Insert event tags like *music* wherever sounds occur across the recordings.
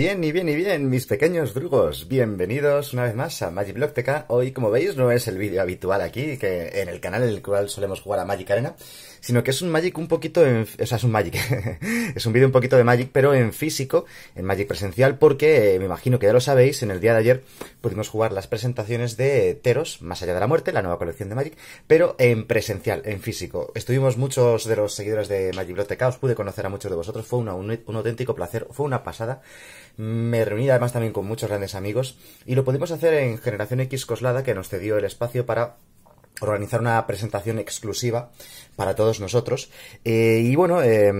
Bien y bien y bien, mis pequeños drugos, bienvenidos una vez más a Magic Block Hoy, como veis, no es el vídeo habitual aquí, que en el canal en el cual solemos jugar a Magic Arena, sino que es un Magic un poquito, en, o sea, es un Magic, *laughs* es un vídeo un poquito de Magic, pero en físico, en Magic presencial, porque eh, me imagino que ya lo sabéis, en el día de ayer pudimos jugar las presentaciones de Teros, Más allá de la muerte, la nueva colección de Magic, pero en presencial, en físico. Estuvimos muchos de los seguidores de Magic Block TK, os pude conocer a muchos de vosotros, fue un, un auténtico placer, fue una pasada. Me reuní además también con muchos grandes amigos y lo pudimos hacer en Generación X Coslada, que nos cedió el espacio para organizar una presentación exclusiva para todos nosotros. Eh, y bueno, eh,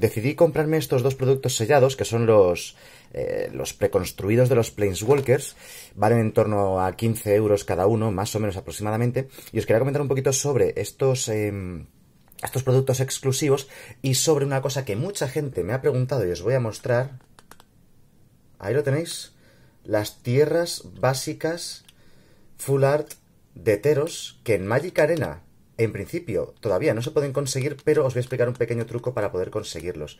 decidí comprarme estos dos productos sellados, que son los, eh, preconstruidos de los Planeswalkers. Valen en torno a 15 euros cada uno, más o menos aproximadamente. Y os quería comentar un poquito sobre estos em, estos productos exclusivos y sobre una cosa que mucha gente me ha preguntado y os voy a mostrar Ahí lo tenéis. Las tierras básicas full art de Teros, que en Magic Arena, en principio, todavía no se pueden conseguir, pero os voy a explicar un pequeño truco para poder conseguirlos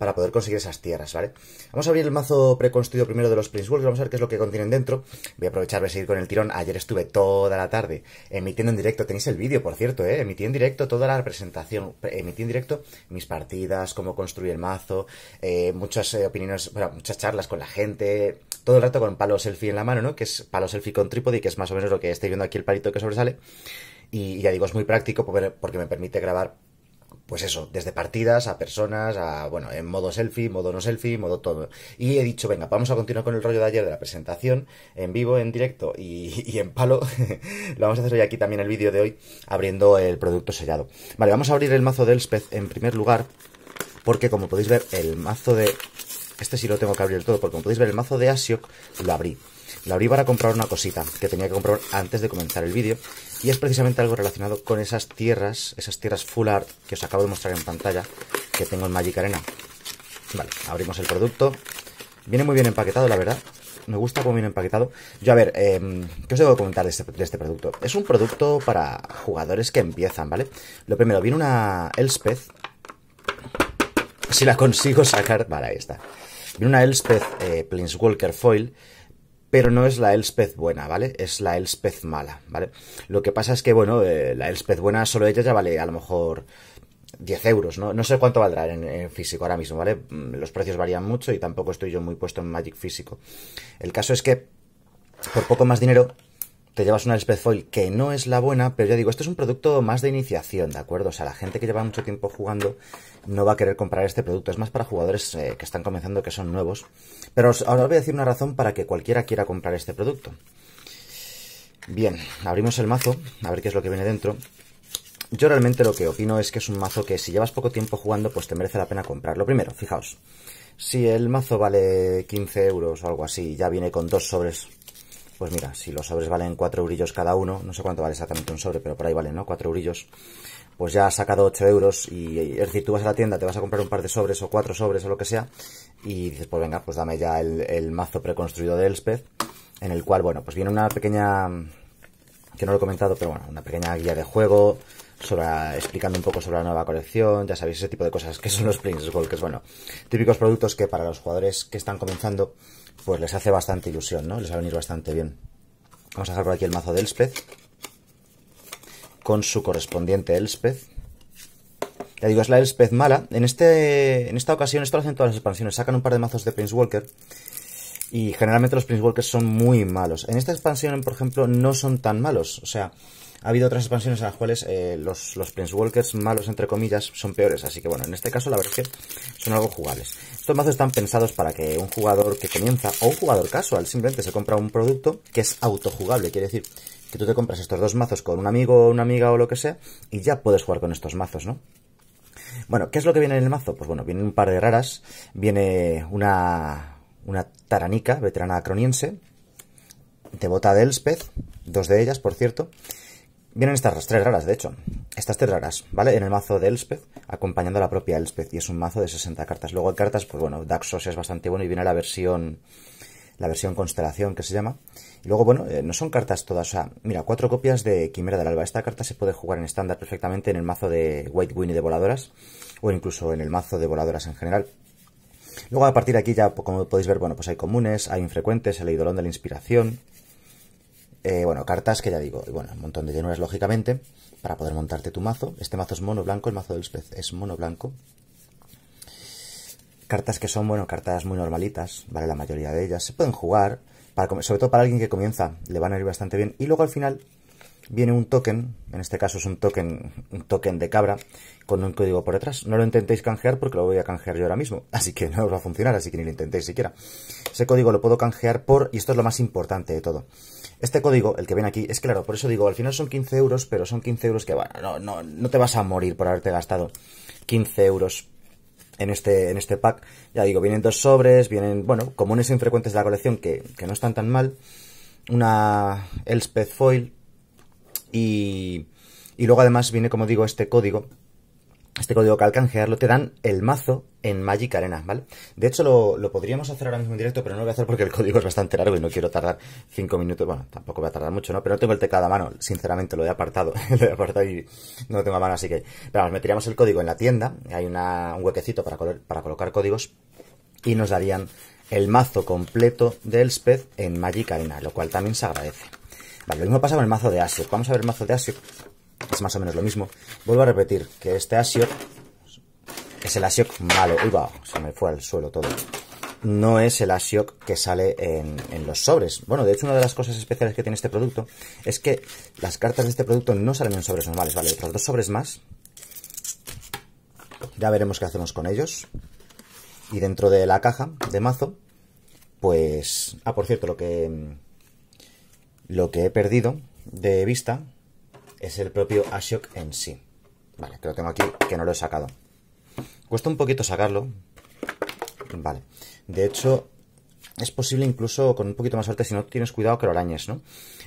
para poder conseguir esas tierras, ¿vale? Vamos a abrir el mazo preconstruido primero de los Prince Wolves, vamos a ver qué es lo que contienen dentro. Voy a aprovechar, voy a seguir con el tirón. Ayer estuve toda la tarde emitiendo en directo, tenéis el vídeo, por cierto, ¿eh? Emití en directo toda la presentación, emití en directo mis partidas, cómo construir el mazo, eh, muchas eh, opiniones, bueno, muchas charlas con la gente, todo el rato con palo selfie en la mano, ¿no? Que es palo selfie con trípode, que es más o menos lo que estoy viendo aquí el palito que sobresale. Y ya digo, es muy práctico porque me permite grabar pues eso, desde partidas a personas, a, bueno, en modo selfie, modo no selfie, modo todo. Y he dicho, venga, vamos a continuar con el rollo de ayer de la presentación, en vivo, en directo y, *laughs* en palo. *laughs* Lo vamos a hacer hoy aquí también el vídeo de hoy, abriendo el producto sellado. Vale, vamos a abrir el mazo de Elspeth en primer lugar, porque como podéis ver, el mazo de este sí lo tengo que abrir todo, porque como podéis ver, el mazo de Asiok lo abrí. Lo abrí para comprar una cosita que tenía que comprar antes de comenzar el vídeo. Y es precisamente algo relacionado con esas tierras, esas tierras full art que os acabo de mostrar en pantalla, que tengo en Magic Arena. Vale, abrimos el producto. Viene muy bien empaquetado, la verdad. Me gusta cómo viene empaquetado. Yo, a ver, em, ¿qué os debo comentar de este, de este, producto? Es un producto para jugadores que empiezan, ¿vale? Lo primero, viene una Elspeth. Si la consigo sacar... Vale, ahí está de una Elspeth eh, Foil, pero no es la Elspeth buena, ¿vale? Es la Elspeth mala, ¿vale? Lo que pasa es que, bueno, eh, la Elspeth buena solo ella ya vale a lo mejor 10 euros, ¿no? No sé cuánto valdrá en, físico ahora mismo, ¿vale? Mm, los precios varían mucho y tampoco estoy yo muy puesto en Magic físico. El caso es que, por poco más dinero, te llevas una Elspeth Foil que no es la buena, pero ya digo, esto es un producto más de iniciación, ¿de acuerdo? O sea, la gente que lleva mucho tiempo jugando no va a querer comprar este producto. Es más para jugadores eh, que están comenzando, que son nuevos. Pero ahora os voy a decir una razón para que cualquiera quiera comprar este producto. Bien, abrimos el mazo, a ver qué es lo que viene dentro. Yo realmente lo que opino es que es un mazo que si llevas poco tiempo jugando, pues te merece la pena comprarlo. Primero, fijaos, si el mazo vale 15 euros o algo así, ya viene con dos sobres pues mira, si los sobres valen 4 eurillos cada uno, no sé cuánto vale exactamente un sobre, pero por ahí valen, ¿no? 4 eurillos. Pues ya has sacado 8 euros y, es decir, tú vas a la tienda, te vas a comprar un par de sobres o cuatro sobres o lo que sea y dices, pues venga, pues dame ya el, mazo preconstruido de Elspeth, en el cual, bueno, pues viene una pequeña, que no lo he comentado, pero bueno, una pequeña guía de juego, sobre, explicando un poco sobre la nueva colección, ya sabéis ese tipo de cosas que son los Prince Gold, que es bueno, típicos productos que para los jugadores que están comenzando pues les hace bastante ilusión, ¿no? Les va a venir bastante bien. Vamos a dejar por aquí el mazo de Elspeth. Con su correspondiente Elspeth. Ya digo, es la Elspeth mala. En, este, en esta ocasión, esto lo hacen todas las expansiones. Sacan un par de mazos de Prince Walker. Y generalmente los Prince Walkers son muy malos. En esta expansión, por ejemplo, no son tan malos. O sea, ha habido otras expansiones en las cuales eh, los, Prince Walkers malos, entre comillas, son peores. Así que bueno, en este caso la verdad es que son algo jugables. Estos mazos están pensados para que un jugador que comienza, o un jugador casual, simplemente se compra un producto que es autojugable. Quiere decir que tú te compras estos dos mazos con un amigo o una amiga o lo que sea y ya puedes jugar con estos mazos, ¿no? Bueno, ¿qué es lo que viene en el mazo? Pues bueno, viene un par de raras, viene una, una taranica veterana acroniense, devota de Elspeth, dos de ellas, por cierto, Vienen estas tres raras, de hecho. Estas tres raras, ¿vale? En el mazo de Elspeth, acompañando a la propia Elspeth. Y es un mazo de 60 cartas. Luego hay cartas, pues bueno, Daxos es bastante bueno y viene la versión la versión constelación que se llama. Y luego, bueno, eh, no son cartas todas. O sea, mira, cuatro copias de Quimera del Alba. Esta carta se puede jugar en estándar perfectamente en el mazo de White Winnie de voladoras o incluso en el mazo de voladoras en general. Luego a partir de aquí ya, como podéis ver, bueno, pues hay comunes, hay infrecuentes, el Eidolón de la Inspiración, eh, bueno, cartas que ya digo, bueno, un montón de llenuras lógicamente, para poder montarte tu mazo. Este mazo es mono blanco, el mazo del pez es mono blanco. Cartas que son, bueno, cartas muy normalitas, ¿vale? La mayoría de ellas se pueden jugar, sobre todo para alguien que comienza, le van a ir bastante bien. Y luego al final viene un token, en este caso es un token, un token de cabra, con un código por detrás. No lo intentéis canjear porque lo voy a canjear yo ahora mismo, *laughs* así que no os va a funcionar, así que ni lo intentéis siquiera. Ese código lo puedo canjear por, y esto es lo más importante de todo, este código, el que viene aquí, es claro, por eso digo, al final son 15 euros, pero son 15 euros que, bueno, no, no, no te vas a morir por haberte gastado 15 euros en este, en este pack. Ya digo, vienen dos sobres, vienen, bueno, comunes e infrecuentes de la colección que, que no están tan mal. Una Elspeth Foil y, y luego además viene, como digo, este código este código que al te dan el mazo en Magic Arena, ¿vale? De hecho, lo, podríamos hacer ahora mismo en directo, pero no lo voy a hacer porque el código es bastante largo y no quiero tardar 5 minutos. Bueno, tampoco voy a tardar mucho, ¿no? Pero no tengo el teclado a mano, sinceramente, lo he apartado. *laughs* lo he apartado y no lo tengo a mano, así que... Pero vamos, meteríamos el código en la tienda, hay un huequecito para, para colocar códigos y nos darían el mazo completo de Elspeth en Magic Arena, lo cual también se agradece. Vale, lo mismo pasa con el mazo de Asher. Vamos a ver el mazo de asio es más o menos lo mismo. Vuelvo a repetir que este Asiok es el Asiok malo. Uy, va, se me fue al suelo todo. No es el Asiok que sale en, en, los sobres. Bueno, de hecho, una de las cosas especiales que tiene este producto es que las cartas de este producto no salen en sobres normales. Vale, otros dos sobres más. Ya veremos qué hacemos con ellos. Y dentro de la caja de mazo, pues... Ah, por cierto, lo que... Lo que he perdido de vista es el propio Ashok en sí. Vale, que lo tengo aquí, que no lo he sacado. Cuesta un poquito sacarlo. Vale. De hecho, es posible incluso con un poquito más suerte, si no tienes cuidado que lo arañes, ¿no?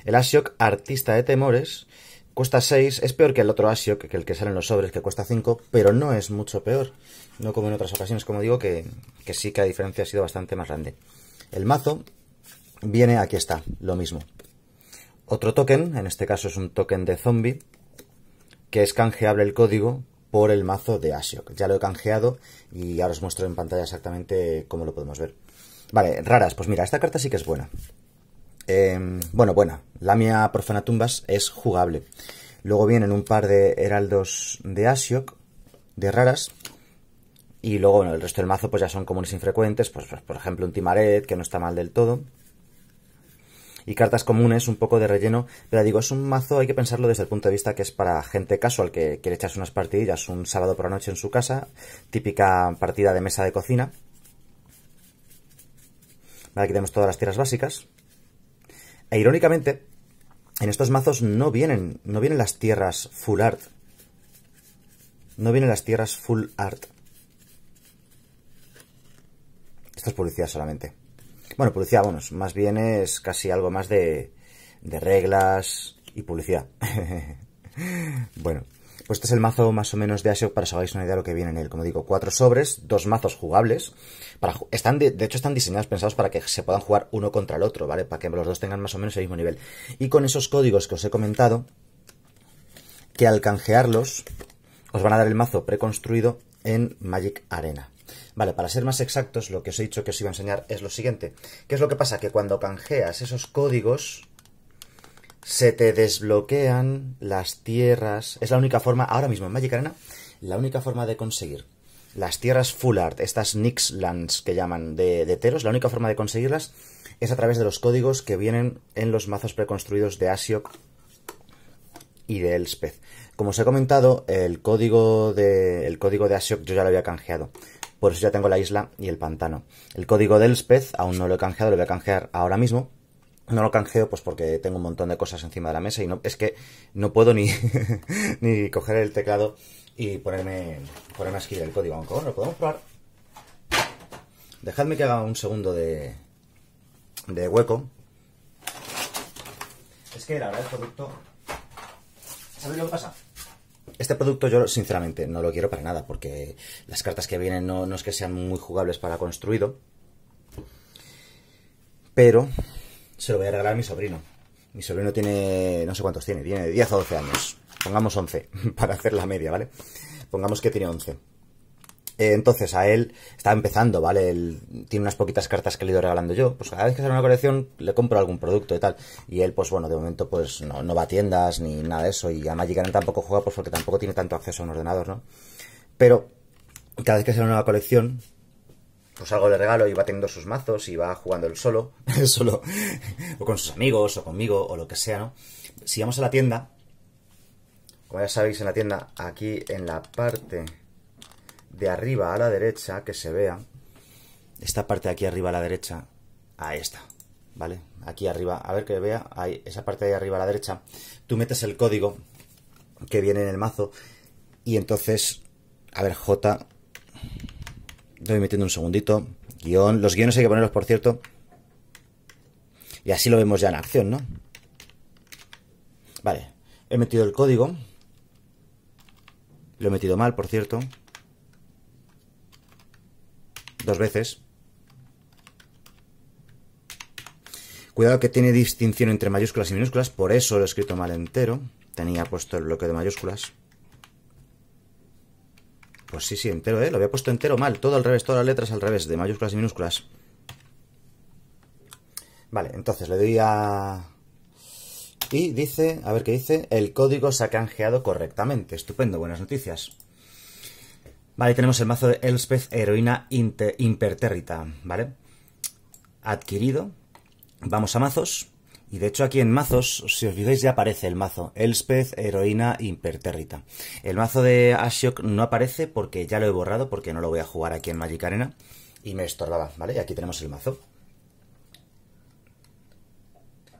El Ashok Artista de Temores cuesta 6, es peor que el otro Ashok, que el que sale en los sobres, que cuesta 5, pero no es mucho peor. No como en otras ocasiones, como digo, que, que sí que la diferencia ha sido bastante más grande. El mazo viene, aquí está, lo mismo otro token, en este caso es un token de zombie, que es canjeable el código por el mazo de Asiok. Ya lo he canjeado y ahora os muestro en pantalla exactamente cómo lo podemos ver. Vale, raras, pues mira, esta carta sí que es buena. Em, bueno, buena, la Profana tumbas es jugable. Luego vienen un par de heraldos de Asiok, de raras, y luego, bueno, el resto del mazo pues ya son comunes infrecuentes, pues, por ejemplo un Timaret, que no está mal del todo y cartas comunes, un poco de relleno, pero digo, es un mazo, hay que pensarlo desde el punto de vista que es para gente casual que quiere echarse unas partidillas un sábado por la noche en su casa, típica partida de mesa de cocina. aquí tenemos todas las tierras básicas. E irónicamente, en estos mazos no vienen, no vienen las tierras full art. No vienen las tierras full art. Esto es publicidad solamente. Bueno, publicidad, bueno, más bien es casi algo más de, reglas y publicidad. *laughs* bueno, pues este es el mazo más o menos de Ashok para que os hagáis una idea de lo que viene en él. Como digo, cuatro sobres, dos mazos jugables. están de, de, hecho, están diseñados, pensados para que se puedan jugar uno contra el otro, ¿vale? Para que los dos tengan más o menos el mismo nivel. Y con esos códigos que os he comentado, que al canjearlos os van a dar el mazo preconstruido en Magic Arena. Vale, para ser más exactos, lo que os he dicho que os iba a enseñar es lo siguiente. ¿Qué es lo que pasa? Que cuando canjeas esos códigos, se te desbloquean las tierras. Es la única forma, ahora mismo en Magic Arena, la única forma de conseguir las tierras Full Art, estas Nixlands que llaman de, de Teros, la única forma de conseguirlas es a través de los códigos que vienen en los mazos preconstruidos de Asiok y de Elspeth. Como os he comentado, el código de, el código de Asiok yo ya lo había canjeado. Por eso ya tengo la isla y el pantano. El código del spez aún no lo he canjeado, lo voy a canjear ahora mismo. No lo canjeo pues porque tengo un montón de cosas encima de la mesa y no es que no puedo ni, *laughs* ni coger el teclado y ponerme, ponerme a escribir el código. Aunque bueno, lo podemos probar. Dejadme que haga un segundo de, de hueco. Es que la verdad el producto... ¿Sabéis lo que pasa? este producto yo sinceramente no lo quiero para nada, porque las cartas que vienen no, es que sean muy jugables para construido. Pero se lo voy a regalar a mi sobrino. Mi sobrino tiene, no sé cuántos tiene, tiene 10 o 12 años. Pongamos 11, *laughs* para hacer la media, ¿vale? Pongamos que tiene 11. Eh, entonces a él está empezando, ¿vale? Él tiene unas poquitas cartas que le he ido regalando yo. Pues cada vez que sale una colección le compro algún producto y tal. Y él, pues bueno, de momento pues no, va a tiendas ni nada de eso. Y a Magic tampoco juega pues, porque tampoco tiene tanto acceso a un ordenador, ¿no? Pero cada vez que sale una nueva colección, pues algo le regalo y va teniendo sus mazos y va jugando él solo, *laughs* solo, *laughs* o con sus amigos, o conmigo, o lo que sea, ¿no? Si vamos a la tienda, como ya sabéis en la tienda, aquí en la parte de arriba a la derecha, que se vea, esta parte de aquí arriba a la derecha, a esta, ¿vale? Aquí arriba, a ver que vea, ahí, esa parte de arriba a la derecha, tú metes el código que viene en el mazo y entonces, a ver, J, voy metiendo un segundito, guión, los guiones hay que ponerlos, por cierto, y así lo vemos ya en acción, ¿no? Vale, he metido el código, lo he metido mal, por cierto, Dos veces. Cuidado que tiene distinción entre mayúsculas y minúsculas, por eso lo he escrito mal entero. Tenía puesto el bloque de mayúsculas. Pues sí, sí, entero, ¿eh? Lo había puesto entero mal, todo al revés, todas las letras al revés, de mayúsculas y minúsculas. Vale, entonces le doy a... Y dice, a ver qué dice, el código se ha canjeado correctamente. Estupendo, buenas noticias. Vale, tenemos el mazo de Elspeth, heroína inter, ¿vale? Adquirido. Vamos a mazos. Y de hecho aquí en mazos, si os fijáis, ya aparece el mazo. Elspeth, heroína, impertérrita. El mazo de Ashok no aparece porque ya lo he borrado, porque no lo voy a jugar aquí en Magic Arena. Y me estorbaba, ¿vale? Y aquí tenemos el mazo.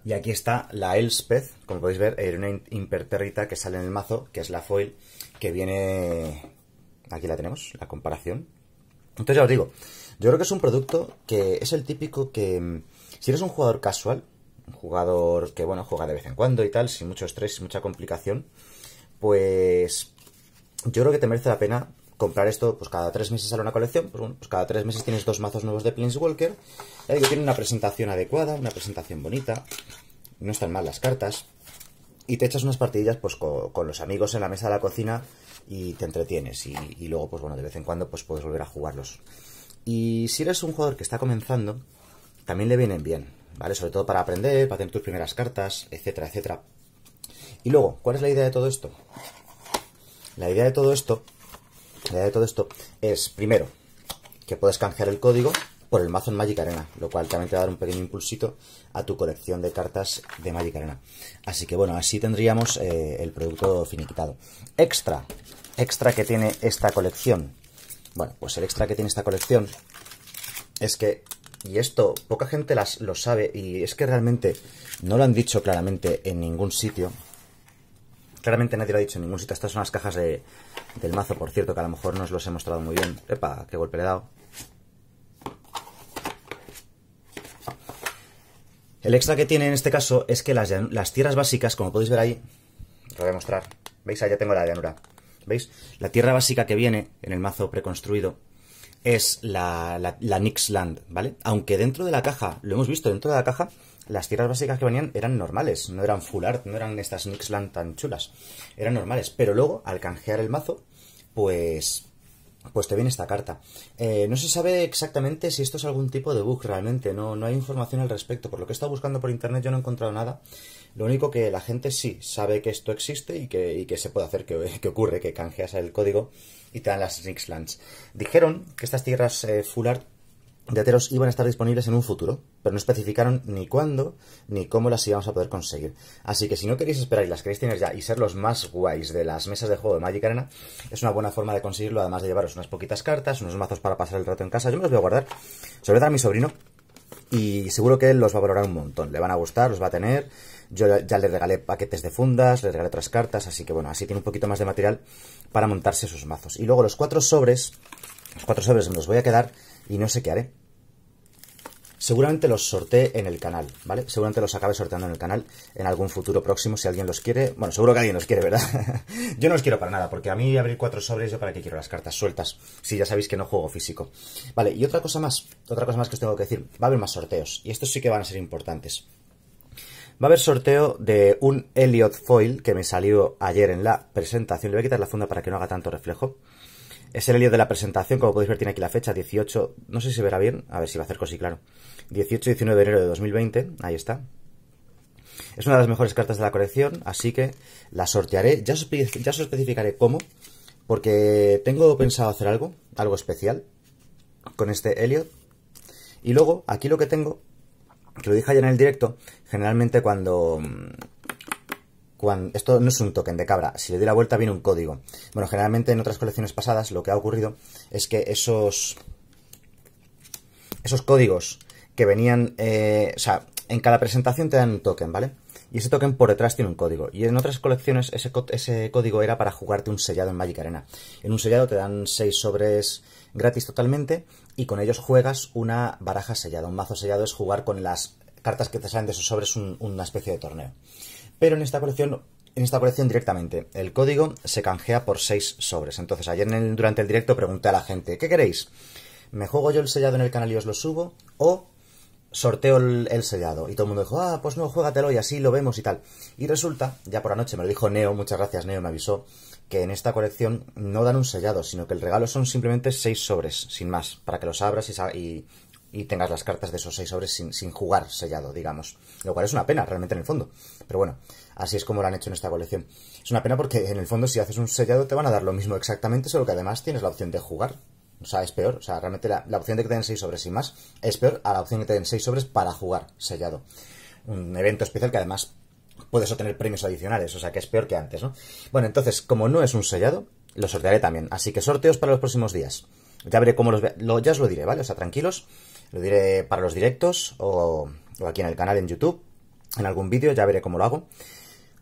Y aquí está la Elspeth, como podéis ver, heroína impertérrita que sale en el mazo, que es la foil, que viene Aquí la tenemos, la comparación. Entonces ya os digo, yo creo que es un producto que es el típico que, mm, si eres un jugador casual, un jugador que, bueno, juega de vez en cuando y tal, sin mucho estrés, sin mucha complicación, pues yo creo que te merece la pena comprar esto, pues cada tres meses sale una colección, pues bueno, pues cada tres meses tienes dos mazos nuevos de Planeswalker, eh, que tiene una presentación adecuada, una presentación bonita, no están mal las cartas, y te echas unas partidillas pues con los amigos en la mesa de la cocina y te entretienes. Y, luego, pues bueno, de vez en cuando pues puedes volver a jugarlos. Y si eres un jugador que está comenzando, también le vienen bien, ¿vale? Sobre todo para aprender, para tener tus primeras cartas, etcétera, etcétera. Y luego, ¿cuál es la idea de todo esto? La idea de todo esto, la idea de todo esto es, primero, que puedes canjear el código por el mazo en Magic Arena, lo cual también te va a dar un pequeño impulsito a tu colección de cartas de Magic Arena. Así que bueno, así tendríamos eh, el producto finiquitado. Extra, extra que tiene esta colección. Bueno, pues el extra que tiene esta colección es que, y esto poca gente las, lo sabe, y es que realmente no lo han dicho claramente en ningún sitio, Claramente nadie lo ha dicho en ningún sitio. Estas son las cajas de, del mazo, por cierto, que a lo mejor no os los he mostrado muy bien. Epa, qué golpe le he dado. El extra que tiene en este caso es que las, tierras básicas, como podéis ver ahí, os lo voy a mostrar. ¿Veis? ya tengo la llanura. ¿Veis? La tierra básica que viene en el mazo preconstruido es la, la, Nixland, ¿vale? Aunque dentro de la caja, lo hemos visto, dentro de la caja, las tierras básicas que venían eran normales, no eran full art, no eran estas Nixland tan chulas, eran normales. Pero luego, al canjear el mazo, pues pues te viene esta carta. Eh, no se sabe exactamente si esto es algún tipo de bug realmente, no, hay información al respecto. Por lo que he estado buscando por internet yo no he encontrado nada. Lo único que la gente sí sabe que esto existe y que, se puede hacer, que, ocurre, que canjeas el código y te dan las Rixlands. Dijeron que estas tierras eh, de Ateros iban a estar disponibles en un futuro, pero no especificaron ni cuándo ni cómo las íbamos a poder conseguir. Así que si no queréis esperar y las queréis tener ya y ser los más guays de las mesas de juego de Magic Arena, es una buena forma de conseguirlo, además de llevaros unas poquitas cartas, unos mazos para pasar el rato en casa. Yo me los voy a guardar, se los voy a dar a mi sobrino y seguro que él los va a valorar un montón. Le van a gustar, los va a tener. Yo ya le regalé paquetes de fundas, le regalé otras cartas, así que bueno, así tiene un poquito más de material para montarse sus mazos. Y luego los cuatro sobres, los cuatro sobres me los voy a quedar y no sé qué haré. Seguramente los sorteé en el canal, ¿vale? Seguramente los acabe sorteando en el canal en algún futuro próximo, si alguien los quiere. Bueno, seguro que alguien los quiere, ¿verdad? *laughs* yo no los quiero para nada, porque a mí abrir cuatro sobres, yo para qué quiero las cartas sueltas, si ya sabéis que no juego físico. Vale, y otra cosa más, otra cosa más que os tengo que decir. Va a haber más sorteos, y estos sí que van a ser importantes. Va a haber sorteo de un Elliot Foil que me salió ayer en la presentación. Le voy a quitar la funda para que no haga tanto reflejo. Es el helio de la presentación, como podéis ver tiene aquí la fecha, 18, no sé si verá bien, a ver si va a hacer cosí, claro. 18 y 19 de enero de 2020, ahí está. Es una de las mejores cartas de la colección, así que la sortearé. Ya os, ya especificaré cómo, porque tengo pensado hacer algo, algo especial, con este Elliot. Y luego, aquí lo que tengo, que lo dije ayer en el directo, generalmente cuando esto no es un token de cabra, si le doy la vuelta viene un código. Bueno, generalmente en otras colecciones pasadas lo que ha ocurrido es que esos, esos códigos que venían, eh, o sea, en cada presentación te dan un token, ¿vale? Y ese token por detrás tiene un código. Y en otras colecciones ese, código era para jugarte un sellado en Magic Arena. En un sellado te dan seis sobres gratis totalmente y con ellos juegas una baraja sellada. Un mazo sellado es jugar con las cartas que te salen de esos sobres una especie de torneo. Pero en esta colección en esta colección directamente. El código se canjea por seis sobres. Entonces, ayer en durante el directo pregunté a la gente, ¿qué queréis? ¿Me juego yo el sellado en el canal y os lo subo? ¿O sorteo el, sellado? Y todo el mundo dijo, ah, pues no, juégatelo y así lo vemos y tal. Y resulta, ya por la noche me lo dijo Neo, muchas gracias Neo, me avisó, que en esta colección no dan un sellado, sino que el regalo son simplemente seis sobres, sin más, para que los abras y, y y tengas las cartas de esos seis sobres sin, jugar sellado, digamos. Lo cual es una pena, realmente, en el fondo. Pero bueno, así es como lo han hecho en esta colección. Es una pena porque, en el fondo, si haces un sellado te van a dar lo mismo exactamente, solo que además tienes la opción de jugar. O sea, es peor. O sea, realmente la, opción de que te den seis sobres y más es peor a la opción de que te den seis sobres para jugar sellado. Un evento especial que además puedes obtener premios adicionales, o sea que es peor que antes, ¿no? Bueno, entonces, como no es un sellado, lo sortearé también. Así que sorteos para los próximos días. Ya veré cómo los... Lo, ya os lo diré, ¿vale? O sea, tranquilos lo diré para los directos o, aquí en el canal en YouTube. En algún vídeo ya veré cómo lo hago.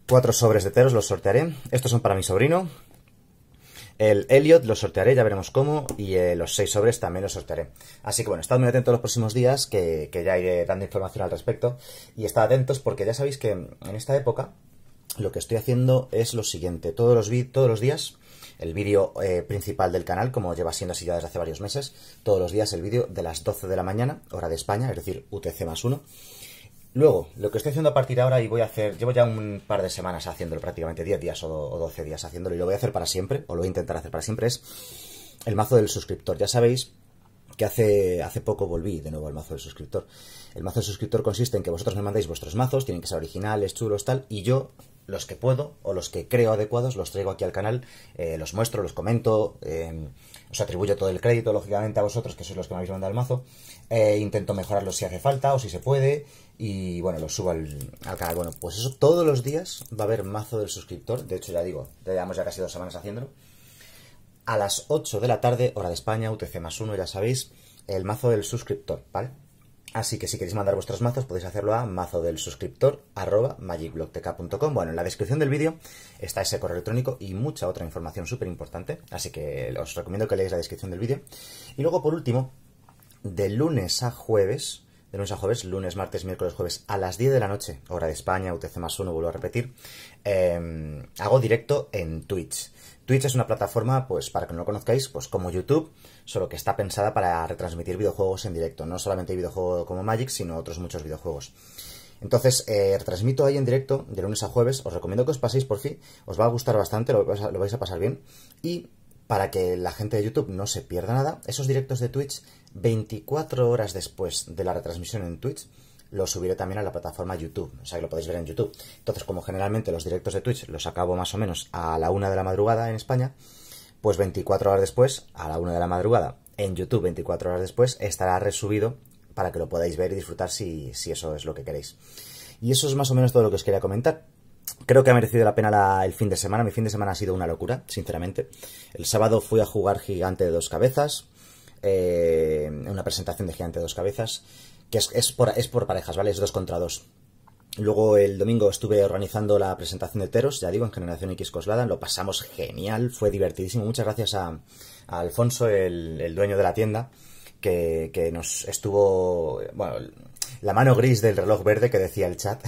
Cuatro sobres de teros los sortearé. Estos son para mi sobrino. El Elliot los sortearé, ya veremos cómo. Y eh, los seis sobres también los sortearé. Así que bueno, estad muy atentos los próximos días, que, ya iré dando información al respecto. Y estad atentos porque ya sabéis que en esta época lo que estoy haciendo es lo siguiente. Todos los, todos los días el vídeo eh, principal del canal, como lleva siendo así ya desde hace varios meses, todos los días el vídeo de las 12 de la mañana, hora de España, es decir, UTC más uno. Luego, lo que estoy haciendo a partir de ahora y voy a hacer, llevo ya un par de semanas haciéndolo, prácticamente 10 días o 12 días haciéndolo y lo voy a hacer para siempre, o lo voy a intentar hacer para siempre, es el mazo del suscriptor. Ya sabéis que hace, hace poco volví de nuevo al mazo del suscriptor. El mazo del suscriptor consiste en que vosotros me mandáis vuestros mazos, tienen que ser originales, chulos, tal, y yo los que puedo o los que creo adecuados los traigo aquí al canal, eh, los muestro, los comento, eh, os atribuyo todo el crédito, lógicamente, a vosotros, que sois los que me habéis mandado el mazo. Eh, intento mejorarlos si hace falta o si se puede, y bueno, los subo al, canal. Bueno, pues eso todos los días va a haber mazo del suscriptor, de hecho ya digo, ya llevamos ya casi dos semanas haciéndolo. A las 8 de la tarde, hora de España, UTC más uno ya sabéis, el mazo del suscriptor, ¿vale? Así que si queréis mandar vuestros mazos podéis hacerlo a mazo del suscriptor Bueno, en la descripción del vídeo está ese correo electrónico y mucha otra información súper importante, así que os recomiendo que leáis la descripción del vídeo. Y luego, por último, de lunes a jueves, de lunes a jueves, lunes, martes, miércoles, jueves, a las 10 de la noche, hora de España, UTC más uno, vuelvo a repetir, em, hago directo en Twitch. Twitch es una plataforma, pues para que no lo conozcáis, pues como YouTube, solo que está pensada para retransmitir videojuegos en directo, no solamente videojuegos como Magic, sino otros muchos videojuegos. Entonces, eh, retransmito ahí en directo de lunes a jueves, os recomiendo que os paséis por fin, os va a gustar bastante, lo, lo vais a pasar bien. Y para que la gente de YouTube no se pierda nada, esos directos de Twitch, 24 horas después de la retransmisión en Twitch, lo subiré también a la plataforma YouTube, o sea que lo podéis ver en YouTube. Entonces, como generalmente los directos de Twitch los acabo más o menos a la una de la madrugada en España, pues 24 horas después, a la una de la madrugada, en YouTube 24 horas después, estará resubido para que lo podáis ver y disfrutar si, si eso es lo que queréis. Y eso es más o menos todo lo que os quería comentar. Creo que ha merecido la pena el fin de semana. Mi fin de semana ha sido una locura, sinceramente. El sábado fui a jugar Gigante de Dos Cabezas, eh, una presentación de Gigante de Dos Cabezas que es, por, es por parejas, ¿vale? Es dos contra dos. Luego el domingo estuve organizando la presentación de Teros, ya digo, en Generación X Coslada, lo pasamos genial, fue divertidísimo. Muchas gracias a, Alfonso, el, dueño de la tienda, que, que, nos estuvo, bueno, la mano gris del reloj verde que decía el chat, *laughs*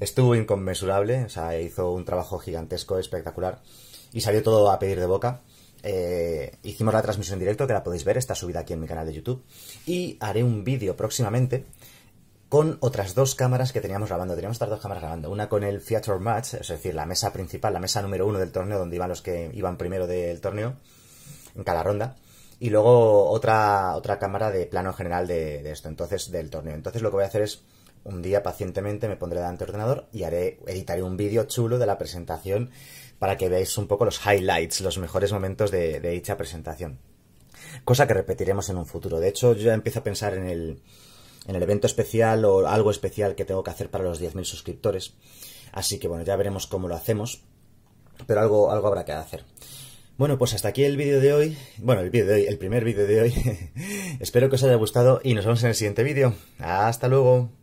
estuvo inconmensurable, o sea, hizo un trabajo gigantesco, espectacular, y salió todo a pedir de boca. Eh, hicimos la transmisión directo, que la podéis ver, está subida aquí en mi canal de YouTube. Y haré un vídeo próximamente con otras dos cámaras que teníamos grabando. Teníamos estas dos cámaras grabando. Una con el Theater Match, es decir, la mesa principal, la mesa número uno del torneo, donde iban los que iban primero del torneo, en cada ronda. Y luego otra, otra cámara de plano general de, esto, entonces, del torneo. Entonces lo que voy a hacer es un día pacientemente me pondré delante del ordenador y haré, editaré un vídeo chulo de la presentación para que veáis un poco los highlights, los mejores momentos de, dicha presentación. Cosa que repetiremos en un futuro. De hecho, yo ya empiezo a pensar en el, en el evento especial o algo especial que tengo que hacer para los 10.000 suscriptores. Así que bueno, ya veremos cómo lo hacemos, pero algo, algo habrá que hacer. Bueno, pues hasta aquí el vídeo de hoy. Bueno, el vídeo de hoy, el primer vídeo de hoy. *laughs* Espero que os haya gustado y nos vemos en el siguiente vídeo. Hasta luego.